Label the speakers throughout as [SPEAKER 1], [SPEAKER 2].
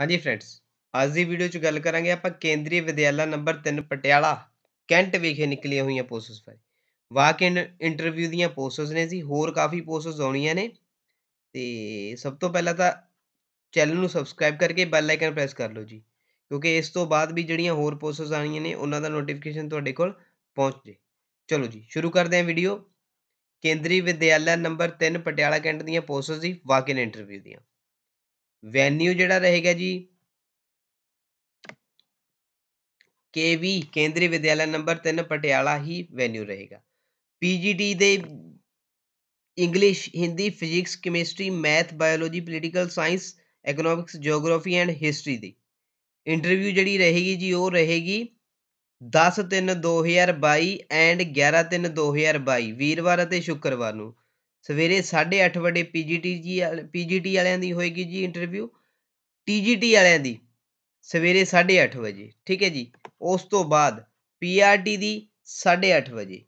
[SPEAKER 1] ਹਾਂਜੀ ਫਰੈਂਡਸ ਅੱਜ ਦੀ ਵੀਡੀਓ 'ਚ ਗੱਲ ਕਰਾਂਗੇ ਆਪਾਂ ਕੇਂਦਰੀ ਵਿਦਿਆਲਾ ਨੰਬਰ 3 ਪਟਿਆਲਾ ਕੈਂਟ ਵਿਖੇ ਨਿਕਲੀਆਂ ਹੋਈਆਂ ਪੋਸਟਸ ਬਾਰੇ ਵਾਕ ਇਨ ਇੰਟਰਵਿਊ ਦੀਆਂ ਪੋਸਟਸ ਨੇ ਜੀ ਹੋਰ ਕਾਫੀ ਪੋਸਟਸ ਆਉਣੀਆਂ ਨੇ ਤੇ ਸਭ ਤੋਂ ਪਹਿਲਾਂ ਤਾਂ ਚੈਨਲ ਨੂੰ ਸਬਸਕ੍ਰਾਈਬ ਕਰਕੇ ਬੈਲ ਆਈਕਨ ਪ੍ਰੈਸ ਕਰ ਲਓ ਜੀ ਕਿਉਂਕਿ ਇਸ ਤੋਂ ਬਾਅਦ ਵੀ ਜਿਹੜੀਆਂ ਹੋਰ ਪੋਸਟਸ ਆਣੀਆਂ ਨੇ ਉਹਨਾਂ ਦਾ ਨੋਟੀਫਿਕੇਸ਼ਨ ਤੁਹਾਡੇ ਕੋਲ ਪਹੁੰਚ ਜੇ ਚਲੋ ਜੀ ਸ਼ੁਰੂ ਕਰਦੇ ਹਾਂ video Kendriya Vidyalaya number 3 Patiala cantt ਦੀਆਂ ਪੋਸਟਸ ਦੀ ਵਾਕ ਇਨ ਇੰਟਰਵਿਊ ਦੀਆਂ ਵੈਨਿਊ ਜਿਹੜਾ ਰਹੇਗਾ ਜੀ ਕੇਵੀ ਕੇਂਦਰੀ ਵਿਦਿਆਲਾ ਨੰਬਰ 3 ਪਟਿਆਲਾ ਹੀ ਵੈਨਿਊ ਰਹੇਗਾ ਪੀਜੀਟੀ ਦੇ English Hindi physics chemistry math biology political science economics geography and history ਦੀ ਇੰਟਰਵਿਊ ਜਿਹੜੀ ਰਹੇਗੀ ਜੀ ਉਹ ਰਹੇਗੀ 10 3 2022 ਐਂਡ 11 3 2022 ਵੀਰਵਾਰ ਅਤੇ ਸ਼ੁੱਕਰਵਾਰ ਨੂੰ ਸਵੇਰੇ 8:30 ਵਜੇ ਪੀਜੀਟੀ ਜੀ ਪੀਜੀਟੀ ਵਾਲਿਆਂ ਦੀ ਹੋਏਗੀ ਜੀ ਇੰਟਰਵਿਊ ਟੀਜੀਟੀ ਵਾਲਿਆਂ ਦੀ ਸਵੇਰੇ 8:30 ਵਜੇ ਠੀਕ ਹੈ ਜੀ ਉਸ ਤੋਂ ਬਾਅਦ ਪੀਆਰਟੀ ਦੀ 8:30 ਵਜੇ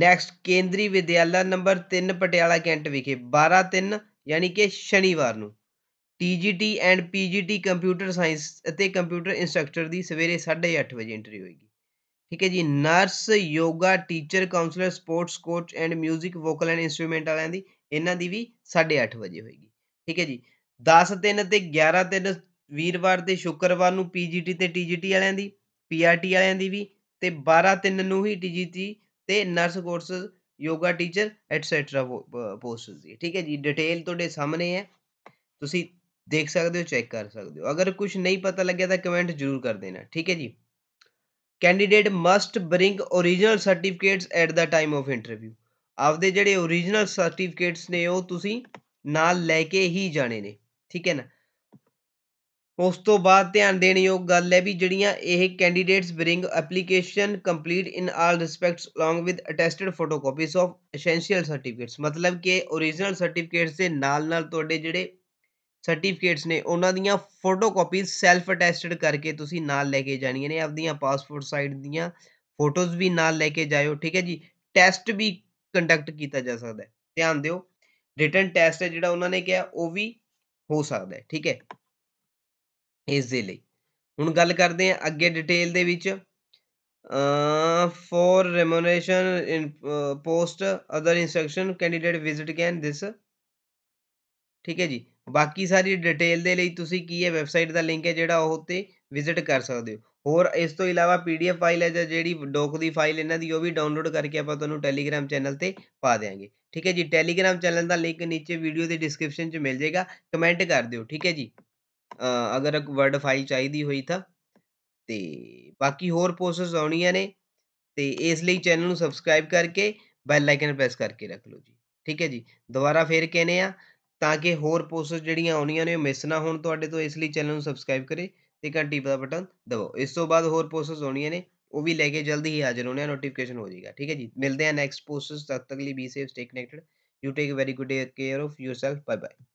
[SPEAKER 1] ਨੈਕਸਟ ਕੇਂਦਰੀ ਵਿਦਿਆਲਾ ਨੰਬਰ 3 ਪਟਿਆਲਾ ਕੈਂਟ ਵਿਖੇ 12-3 ਯਾਨੀ ਕਿ ਸ਼ਨੀਵਾਰ ਨੂੰ TGT and PGT computer science ਅਤੇ ਕੰਪਿਊਟਰ ਇੰਸਟ੍ਰਕਟਰ ਦੀ ਸਵੇਰੇ 8:30 ਵਜੇ ਇੰਟਰਵਿਊ ਹੋਏਗੀ ਠੀਕ ਹੈ ਜੀ nurse yoga teacher counsellor sports coach and 뮤직 vocal and instrument ਵਾਲਿਆਂ ਦੀ ਇਹਨਾਂ ਦੀ ਵੀ 8:30 ਵਜੇ ਹੋਏਗੀ ਠੀਕ ਹੈ ਜੀ 10 ਤਿੰਨ ਤੇ 11 ਤਿੰਨ ਵੀਰਵਾਰ ਤੇ ਸ਼ੁੱਕਰਵਾਰ ਨੂੰ ਪੀਜੀਟੀ ਤੇ ਟੀਜੀਟੀ ਵਾਲਿਆਂ ਦੀ ਪੀਆਰਟੀ ਵਾਲਿਆਂ ਦੀ ਵੀ ਤੇ 12 ਤਿੰਨ ਨੂੰ ਹੀ ਟੀਜੀਟੀ ਤੇ nurse course yoga teacher et cetera posts ਦੀ ਠੀਕ ਹੈ ਜੀ ਡਿਟੇਲ ਤੁਹਾਡੇ ਸਾਹਮਣੇ ਹੈ ਤੁਸੀਂ ਦੇਖ ਸਕਦੇ ਹੋ ਚੈੱਕ ਕਰ ਸਕਦੇ ਹੋ ਅਗਰ ਕੁਝ ਨਹੀਂ ਪਤਾ ਲੱਗਿਆ ਤਾਂ ਕਮੈਂਟ ਜ਼ਰੂਰ ਕਰ ਦੇਣਾ ਠੀਕ ਹੈ ਜੀ candidate must bring origignal certificates at the time of interview ਆਪਦੇ ਜਿਹੜੇ origignal ਸਰਟੀਫਿਕੇਟਸ ਨੇ ਉਹ ਤੁਸੀਂ ਨਾਲ ਲੈ ਕੇ ਹੀ ਜਾਣੇ ਨੇ ਠੀਕ ਹੈ ਨਾ ਉਸ ਤੋਂ ਬਾਅਦ ਧਿਆਨ ਦੇਣ ਯੋਗ ਗੱਲ ਹੈ ਵੀ ਜਿਹੜੀਆਂ ਇਹ candidates bring application complete in all respects along with attested photocopies of essential certificates ਮਤਲਬ ਕਿ origignal ਸਰਟੀਫਿਕੇਟਸ ਦੇ ਨਾਲ ਨਾਲ ਤੁਹਾਡੇ ਜਿਹੜੇ ਸਰਟੀਫਿਕੇਟਸ ਨੇ ਉਹਨਾਂ ਦੀਆਂ ਫੋਟੋ ਸੈਲਫ ਅਟੈਸਟਡ ਕਰਕੇ ਤੁਸੀਂ ਨਾਲ ਲੈ ਕੇ ਜਾਣੀਆਂ ਨੇ ਆਪਦੀਆਂ ਪਾਸਪੋਰਟ ਸਾਈਡ ਦੀਆਂ ਫੋਟੋਜ਼ ਵੀ ਨਾਲ ਲੈ ਕੇ ਜਾਇਓ ਠੀਕ ਹੈ ਜੀ ਟੈਸਟ ਵੀ ਕੰਡਕਟ ਕੀਤਾ ਜਾ ਸਕਦਾ ਹੈ ਧਿਆਨ ਦਿਓ ਰਿਟਨ ਟੈਸਟ ਹੈ ਜਿਹੜਾ ਉਹਨਾਂ ਨੇ ਕਿਹਾ ਉਹ ਵੀ ਹੋ ਸਕਦਾ ਹੈ ਠੀਕ ਹੈ ਇਸ ਦੇ ਲਈ ਹੁਣ ਗੱਲ ਕਰਦੇ ਹਾਂ ਅੱਗੇ ਡਿਟੇਲ ਦੇ ਵਿੱਚ for remuneration in post other instruction candidate visit can this ਠੀਕ ਹੈ ਜੀ ਬਾਕੀ ਸਾਰੀ ਡਿਟੇਲ ਦੇ ਲਈ ਤੁਸੀਂ ਕੀ ਹੈ ਵੈਬਸਾਈਟ ਦਾ ਲਿੰਕ ਹੈ ਜਿਹੜਾ ਉਹ ਤੇ ਵਿਜ਼ਿਟ ਕਰ ਸਕਦੇ ਹੋ ਹੋਰ ਇਸ ਤੋਂ ਇਲਾਵਾ ਪੀਡੀਐਫ ਫਾਈਲ ਹੈ ਜਾਂ ਜਿਹੜੀ ਡੋਕ ਦੀ ਫਾਈਲ ਇਹਨਾਂ ਦੀ ਉਹ ਵੀ ਡਾਊਨਲੋਡ ਕਰਕੇ ਆਪਾਂ ਤੁਹਾਨੂੰ ਟੈਲੀਗ੍ਰam ਚੈਨਲ ਤੇ ਪਾ ਦਿਆਂਗੇ ਠੀਕ ਹੈ ਜੀ ਟੈਲੀਗ੍ਰam ਚੈਨਲ ਦਾ ਲਿੰਕ ਨੀਚੇ ਵੀਡੀਓ ਦੇ ਡਿਸਕ੍ਰਿਪਸ਼ਨ 'ਚ ਮਿਲ ਜਾਏਗਾ ਕਮੈਂਟ ਕਰ ਦਿਓ ਠੀਕ ਹੈ ਜੀ ਅਗਰ ਵਰਡ ਫਾਈਲ ਚਾਹੀਦੀ ਹੋਈ ਤਾਂ ਤੇ ਬਾਕੀ ਹੋਰ ਪੋਸਟਸ ਆਉਣੀਆਂ ਨੇ ਤੇ ਇਸ ਲਈ ਚੈਨਲ ਨੂੰ ਸਬਸਕ੍ਰਾਈਬ ਕਰਕੇ ਬੈਲ ਆਈਕਨ ਪ੍ਰੈਸ ਕਰਕੇ ਰੱਖ ਲਓ ਜੀ ਠੀਕ ਹੈ ਜੀ ਦੁਬਾਰਾ ਫੇਰ ਕਹਨੇ ਆ ਤਾਂ ਕਿ ਹੋਰ ਪੋਸਟਸ ਜਿਹੜੀਆਂ ਆਉਣੀਆਂ ਨੇ ਉਹ ਮਿਸ ਨਾ ਹੋਣ ਤੁਹਾਡੇ ਤੋਂ ਇਸ ਲਈ ਚੈਨਲ ਨੂੰ ਸਬਸਕ੍ਰਾਈਬ ਕਰੇ ਤੇ ਘੰਟੀ ਦਾ ਬਟਨ ਦਬਾਓ ਇਸ ਤੋਂ ਬਾਅਦ ਹੋਰ ਪੋਸਟਸ ਆਉਣੀਆਂ ਨੇ ਉਹ ਵੀ ਲੈ ਕੇ ਜਲਦੀ ਹੀ ਹਾਜ਼ਰ ਹੋਣੇ ਨੋਟੀਫਿਕੇਸ਼ਨ ਹੋ ਜਾਏਗਾ ਠੀਕ ਹੈ ਜੀ ਮਿਲਦੇ ਹਾਂ ਨੈਕਸਟ ਪੋਸਟਸ ਤਦ ਤੱਕ ਲਈ be safe stay connected you take very good care of yourself bye bye